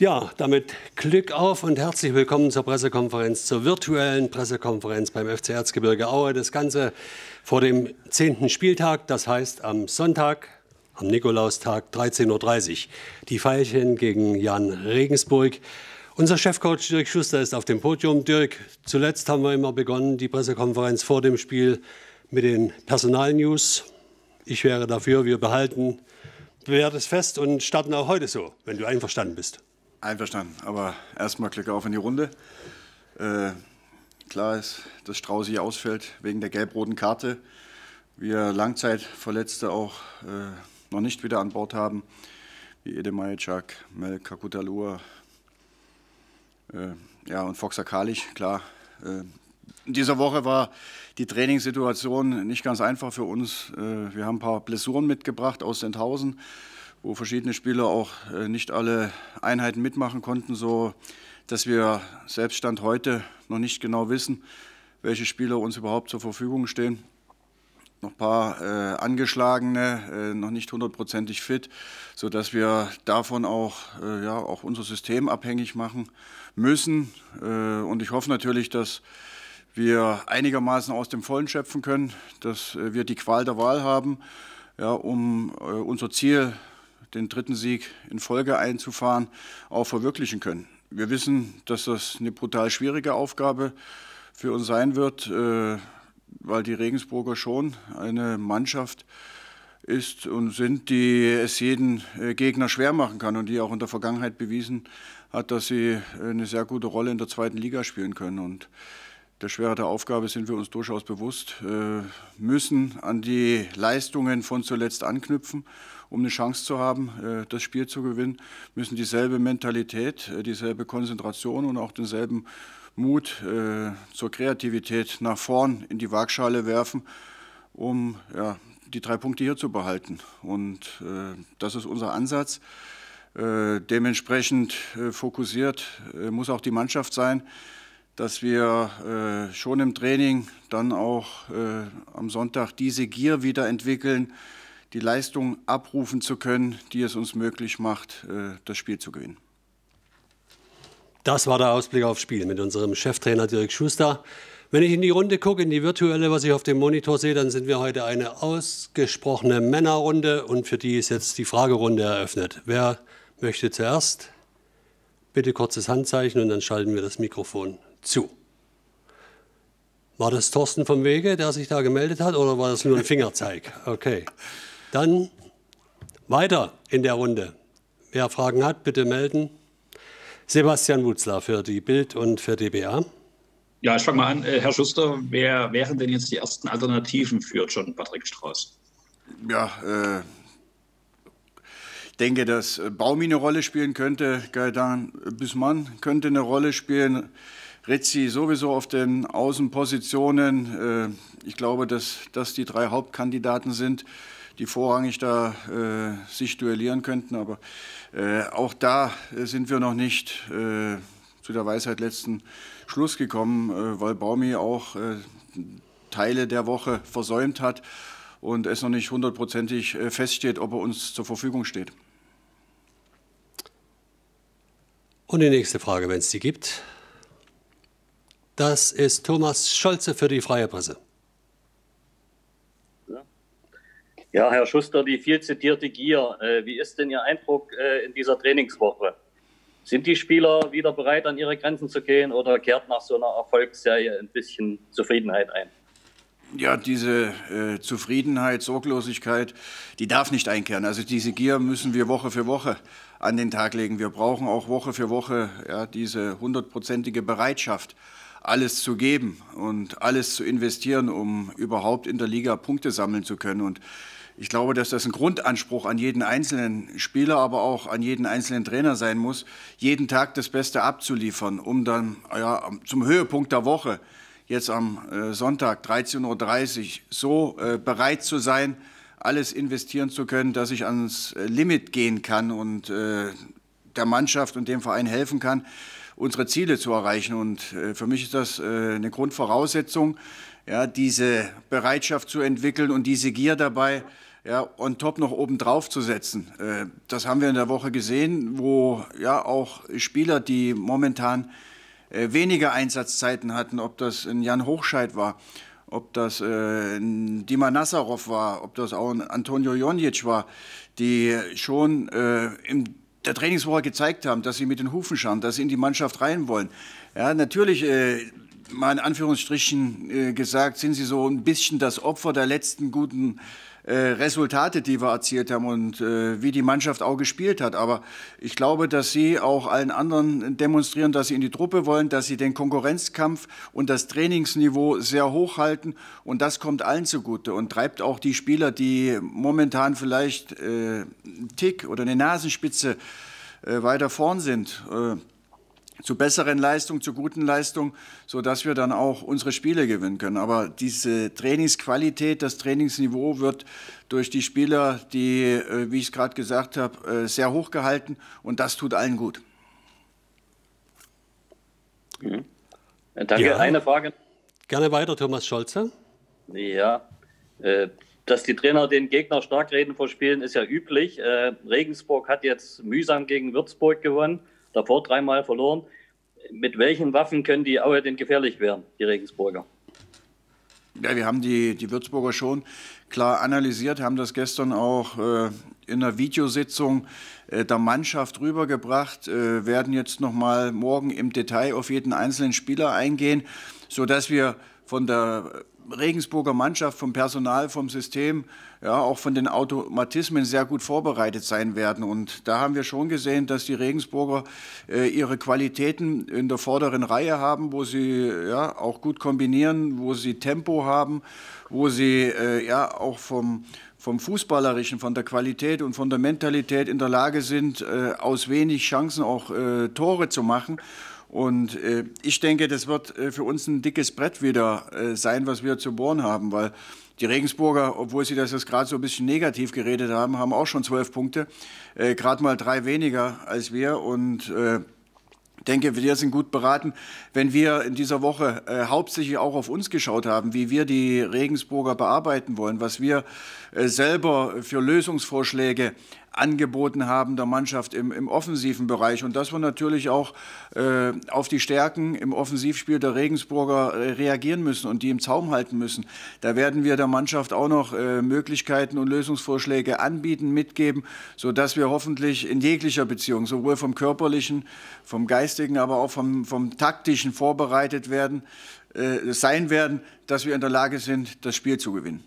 Ja, damit Glück auf und herzlich willkommen zur Pressekonferenz, zur virtuellen Pressekonferenz beim FC Erzgebirge Aue. Das Ganze vor dem 10. Spieltag, das heißt am Sonntag, am Nikolaustag 13.30 Uhr. Die Veilchen gegen Jan Regensburg. Unser Chefcoach Dirk Schuster ist auf dem Podium. Dirk, zuletzt haben wir immer begonnen, die Pressekonferenz vor dem Spiel mit den Personalnews. Ich wäre dafür, wir behalten es Fest und starten auch heute so, wenn du einverstanden bist. Einverstanden, aber erstmal Glück auf in die Runde. Äh, klar ist, dass Strauß hier ausfällt wegen der gelb-roten Karte. Wir Langzeitverletzte auch äh, noch nicht wieder an Bord haben, wie Edemajczak, Mel Kakutalua äh, ja, und Foxa Kalich. klar. Äh, in dieser Woche war die Trainingssituation nicht ganz einfach für uns. Äh, wir haben ein paar Blessuren mitgebracht aus Sendhausen wo verschiedene Spieler auch äh, nicht alle Einheiten mitmachen konnten, so dass wir selbst Stand heute noch nicht genau wissen, welche Spieler uns überhaupt zur Verfügung stehen. Noch ein paar äh, Angeschlagene, äh, noch nicht hundertprozentig fit, sodass wir davon auch, äh, ja, auch unser System abhängig machen müssen. Äh, und ich hoffe natürlich, dass wir einigermaßen aus dem Vollen schöpfen können, dass äh, wir die Qual der Wahl haben, ja, um unser Ziel den dritten Sieg in Folge einzufahren, auch verwirklichen können. Wir wissen, dass das eine brutal schwierige Aufgabe für uns sein wird, äh, weil die Regensburger schon eine Mannschaft ist und sind, die es jeden äh, Gegner schwer machen kann und die auch in der Vergangenheit bewiesen hat, dass sie äh, eine sehr gute Rolle in der zweiten Liga spielen können. Und der Schwere der Aufgabe sind wir uns durchaus bewusst, äh, müssen an die Leistungen von zuletzt anknüpfen, um eine Chance zu haben, äh, das Spiel zu gewinnen, müssen dieselbe Mentalität, äh, dieselbe Konzentration und auch denselben Mut zur Kreativität nach vorn in die Waagschale werfen, um ja, die drei Punkte hier zu behalten. Und das ist unser Ansatz. dementsprechend fokussiert muss auch die Mannschaft sein dass wir äh, schon im Training dann auch äh, am Sonntag diese Gier wieder entwickeln, die Leistung abrufen zu können, die es uns möglich macht, äh, das Spiel zu gewinnen. Das war der Ausblick aufs Spiel mit unserem Cheftrainer Dirk Schuster. Wenn ich in die Runde gucke, in die virtuelle, was ich auf dem Monitor sehe, dann sind wir heute eine ausgesprochene Männerrunde und für die ist jetzt die Fragerunde eröffnet. Wer möchte zuerst? Bitte kurzes Handzeichen und dann schalten wir das Mikrofon zu. War das Thorsten vom Wege, der sich da gemeldet hat, oder war das nur ein Fingerzeig? Okay. Dann weiter in der Runde. Wer Fragen hat, bitte melden. Sebastian Wutzler für die Bild und für DBA. Ja, ich fange mal an. Äh, Herr Schuster, wer wären denn jetzt die ersten Alternativen für John Patrick Strauß? Ja, äh, denke, dass Baumi eine Rolle spielen könnte, Gaetan Büsmann könnte eine Rolle spielen. Rizzi sowieso auf den Außenpositionen. Äh, ich glaube, dass das die drei Hauptkandidaten sind, die vorrangig da äh, sich duellieren könnten. Aber äh, auch da sind wir noch nicht zu der Weisheit letzten Schluss gekommen, weil Baumi auch Teile der Woche versäumt hat und es noch nicht hundertprozentig feststeht, ob er uns zur Verfügung steht. Und die nächste Frage, wenn es die gibt. Das ist Thomas Scholze für die Freie Presse. Ja, Herr Schuster, die viel zitierte Gier. Äh, wie ist denn Ihr Eindruck äh, in dieser Trainingswoche? Sind die Spieler wieder bereit, an ihre Grenzen zu gehen oder kehrt nach so einer Erfolgsserie ein bisschen Zufriedenheit ein? Ja, diese äh, Zufriedenheit, Sorglosigkeit, die darf nicht einkehren. Also diese Gier müssen wir Woche für Woche an den Tag legen. Wir brauchen auch Woche für Woche ja, diese hundertprozentige Bereitschaft alles zu geben und alles zu investieren, um überhaupt in der Liga Punkte sammeln zu können. Und ich glaube, dass das ein Grundanspruch an jeden einzelnen Spieler, aber auch an jeden einzelnen Trainer sein muss, jeden Tag das Beste abzuliefern, um dann ja, zum Höhepunkt der Woche, jetzt am äh, Sonntag 13.30 Uhr, so äh, bereit zu sein, alles investieren zu können, dass ich ans äh, Limit gehen kann und äh, der Mannschaft und dem Verein helfen kann, unsere Ziele zu erreichen. Und äh, für mich ist das äh, eine Grundvoraussetzung, ja, diese Bereitschaft zu entwickeln und diese Gier dabei, ja, on top noch oben drauf zu setzen. Äh, das haben wir in der Woche gesehen, wo ja auch Spieler, die momentan weniger Einsatzzeiten hatten, ob das ein Jan Hochscheid war, ob das ein Dima Nassarov war, ob das auch ein Antonio Jonic war, die schon im der Trainingswoche gezeigt haben, dass sie mit den Hufen schauen, dass sie in die Mannschaft rein wollen. Ja, natürlich, äh, mal in Anführungsstrichen äh, gesagt, sind sie so ein bisschen das Opfer der letzten guten äh, Resultate, die wir erzielt haben und äh, wie die Mannschaft auch gespielt hat. Aber ich glaube, dass sie auch allen anderen demonstrieren, dass sie in die Truppe wollen, dass sie den Konkurrenzkampf und das Trainingsniveau sehr hoch halten. Und das kommt allen zugute und treibt auch die Spieler, die momentan vielleicht äh, einen Tick oder eine Nasenspitze äh, weiter vorn sind. Äh, zu besseren Leistungen, zu guten Leistungen, sodass wir dann auch unsere Spiele gewinnen können. Aber diese Trainingsqualität, das Trainingsniveau wird durch die Spieler, die, äh, wie ich es gerade gesagt habe, äh, sehr hoch gehalten und das tut allen gut. Mhm. Danke. Ja. Eine Frage. Gerne weiter, Thomas Scholze. Ja, äh, dass die Trainer den Gegner stark reden vor Spielen, ist ja üblich. Regensburg hat jetzt mühsam gegen Würzburg gewonnen davor dreimal verloren. Mit welchen Waffen können die Aue denn gefährlich werden, die Regensburger? Ja, wir haben die, die Würzburger schon klar analysiert, haben das gestern auch äh, in der Videositzung äh, der Mannschaft rübergebracht, äh, werden jetzt noch mal morgen im Detail auf jeden einzelnen Spieler eingehen, sodass wir von der Regensburger Mannschaft vom Personal, vom System, ja, auch von den Automatismen sehr gut vorbereitet sein werden. Und da haben wir schon gesehen, dass die Regensburger äh, ihre Qualitäten in der vorderen Reihe haben, wo sie ja, auch gut kombinieren, wo sie Tempo haben, wo sie äh, ja auch vom, vom Fußballerischen, von der Qualität und von der Mentalität in der Lage sind, äh, aus wenig Chancen auch äh, Tore zu machen. Und äh, ich denke, das wird äh, für uns ein dickes Brett wieder äh, sein, was wir zu bohren haben, weil die Regensburger, obwohl sie das jetzt gerade so ein bisschen negativ geredet haben, haben auch schon zwölf Punkte, äh, gerade mal drei weniger als wir. Und äh, denke, wir sind gut beraten, wenn wir in dieser Woche äh, hauptsächlich auch auf uns geschaut haben, wie wir die Regensburger bearbeiten wollen, was wir äh, selber für Lösungsvorschläge angeboten haben der Mannschaft im, im offensiven Bereich. Und dass wir natürlich auch äh, auf die Stärken im Offensivspiel der Regensburger reagieren müssen und die im Zaum halten müssen. Da werden wir der Mannschaft auch noch äh, Möglichkeiten und Lösungsvorschläge anbieten, mitgeben, sodass wir hoffentlich in jeglicher Beziehung, sowohl vom körperlichen, vom geistigen, aber auch vom, vom taktischen vorbereitet werden, äh, sein werden, dass wir in der Lage sind, das Spiel zu gewinnen.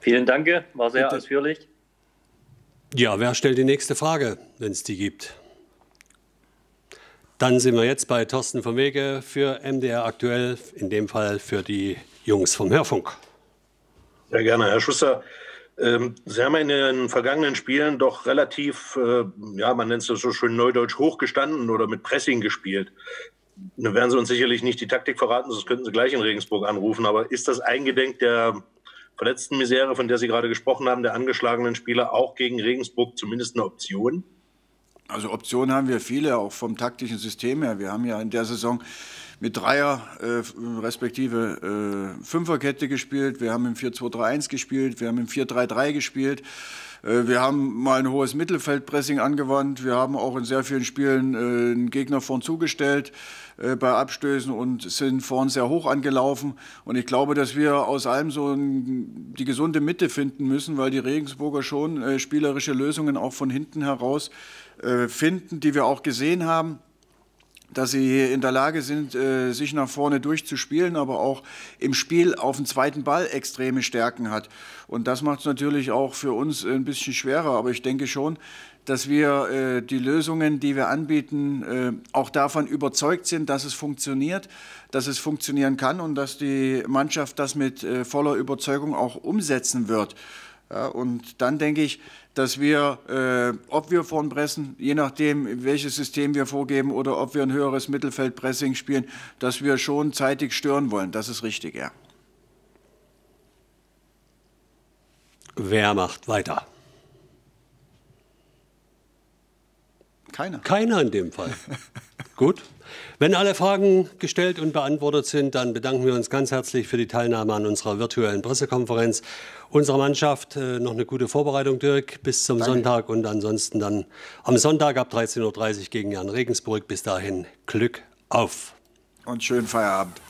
Vielen Dank, war sehr Bitte. ausführlich. Ja, wer stellt die nächste Frage, wenn es die gibt? Dann sind wir jetzt bei Thorsten von Wege für MDR aktuell, in dem Fall für die Jungs vom Hörfunk. Ja, gerne, Herr Schuster. Ähm, Sie haben in den vergangenen Spielen doch relativ, äh, ja, man nennt es so schön neudeutsch, hochgestanden oder mit Pressing gespielt. Da werden Sie uns sicherlich nicht die Taktik verraten, sonst könnten Sie gleich in Regensburg anrufen. Aber ist das eingedenk der verletzten Misere, von der Sie gerade gesprochen haben, der angeschlagenen Spieler auch gegen Regensburg zumindest eine Option? Also Optionen haben wir viele, auch vom taktischen System her. Wir haben ja in der Saison mit Dreier äh, respektive äh, Fünferkette gespielt, wir haben im 4-2-3-1 gespielt, wir haben im 4-3-3 gespielt. Äh, wir haben mal ein hohes Mittelfeldpressing angewandt. Wir haben auch in sehr vielen Spielen äh, einen Gegner vorn zugestellt äh, bei Abstößen und sind vorn sehr hoch angelaufen. Und ich glaube, dass wir aus allem so die gesunde Mitte finden müssen, weil die Regensburger schon spielerische Lösungen auch von hinten heraus finden, die wir auch gesehen haben dass sie in der Lage sind, äh, sich nach vorne durchzuspielen, aber auch im Spiel auf den zweiten Ball extreme Stärken hat. Und das macht es natürlich auch für uns ein bisschen schwerer. Aber ich denke schon, dass wir äh, die Lösungen, die wir anbieten, äh, auch davon überzeugt sind, dass es funktioniert, dass es funktionieren kann und dass die Mannschaft das mit voller Überzeugung auch umsetzen wird. Ja, und dann denke ich, dass wir, äh, ob wir vorn pressen, je nachdem, welches System wir vorgeben oder ob wir ein höheres Mittelfeldpressing spielen, dass wir schon zeitig stören wollen. Das ist richtig, ja. Wer macht weiter? Keiner. Keiner in dem Fall. Gut. Wenn alle Fragen gestellt und beantwortet sind, dann bedanken wir uns ganz herzlich für die Teilnahme an unserer virtuellen Pressekonferenz. Unserer Mannschaft äh, noch eine gute Vorbereitung, Dirk, bis zum Danke. Sonntag und ansonsten dann am Sonntag ab 13.30 Uhr gegen Jan Regensburg. Bis dahin Glück auf. Und schönen Feierabend.